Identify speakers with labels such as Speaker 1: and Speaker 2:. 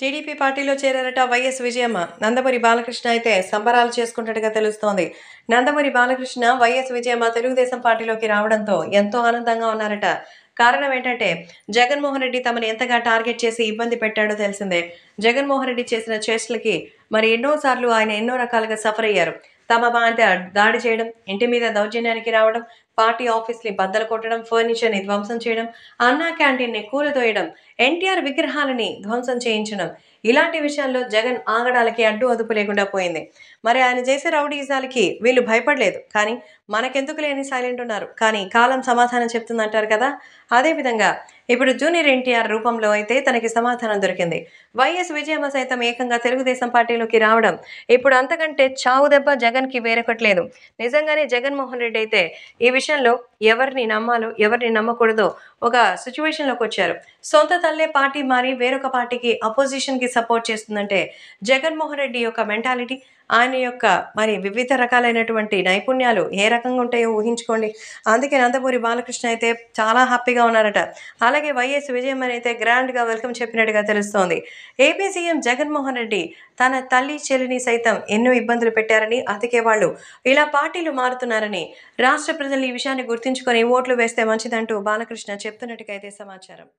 Speaker 1: TDP పార్టీలో చేరారట వైఎస్ విజయమ్మ నందమూరి బాలకృష్ణ అయితే సంబరాలు చేసుకుంటున్నట్టుగా తెలుస్తోంది నందమూరి బాలకృష్ణ వైఎస్ విజయమ్మ తెలుగుదేశం పార్టీలోకి రావడంతో ఎంతో ఆనందంగా ఉన్నారట కారణం ఏంటంటే జగన్మోహన్ రెడ్డి తమను ఎంతగా టార్గెట్ చేసి ఇబ్బంది పెట్టాడో తెలిసిందే జగన్మోహన్ రెడ్డి చేసిన చేష్టలకి మరి ఎన్నోసార్లు ఆయన ఎన్నో రకాలుగా సఫర్ అయ్యారు తమ బాధ్యత దాడి చేయడం ఇంటి మీద దౌర్జన్యానికి రావడం పార్టీ ఆఫీస్ని బద్దలు కొట్టడం ఫర్నిచర్ని ధ్వంసం చేయడం అన్నా క్యాంటీన్ని కూలదోయడం ఎన్టీఆర్ విగ్రహాలని ధ్వంసం చేయించడం ఇలాంటి విషయాల్లో జగన్ ఆగడాలకి అడ్డు అదుపు లేకుండా పోయింది మరి ఆయన చేసే రౌడీజాలకి వీళ్ళు భయపడలేదు కానీ మనకెందుకు లేని సైలెంట్ ఉన్నారు కానీ కాలం సమాధానం చెప్తుందంటారు కదా అదేవిధంగా ఇప్పుడు జూనియర్ ఎన్టీఆర్ రూపంలో అయితే తనకి సమాధానం దొరికింది వైఎస్ విజయమ్మ సైతం ఏకంగా తెలుగుదేశం పార్టీలోకి రావడం ఇప్పుడు అంతకంటే చావు దెబ్బ జగన్కి వేరొకట్లేదు నిజంగానే జగన్మోహన్ రెడ్డి అయితే ఈ విషయం शिक्षण ఎవరిని నమ్మాలో ఎవరిని నమ్మకూడదో ఒక సిచ్యువేషన్లోకి వచ్చారు సొంత తల్లే పార్టీ మారి వేరొక పార్టీకి అపోజిషన్కి సపోర్ట్ చేస్తుందంటే జగన్మోహన్ రెడ్డి యొక్క మెంటాలిటీ ఆయన యొక్క మరి వివిధ రకాలైనటువంటి నైపుణ్యాలు ఏ రకంగా ఉంటాయో ఊహించుకోండి అందుకే నందమూరి బాలకృష్ణ అయితే చాలా హ్యాపీగా ఉన్నారట అలాగే వైఎస్ విజయమని అయితే గ్రాండ్గా వెల్కమ్ చెప్పినట్టుగా తెలుస్తోంది ఏపీ సీఎం జగన్మోహన్ రెడ్డి తన తల్లి చెల్లిని సైతం ఎన్నో ఇబ్బందులు పెట్టారని అందుకే వాళ్ళు ఇలా పార్టీలు మారుతున్నారని రాష్ట్ర ప్రజలు ఈ విషయాన్ని గుర్తించారు దక్కించుకొని ఓట్లు వేస్తే మంచిదంటూ బాలకృష్ణ చెప్తున్నట్టుగా అయితే సమాచారం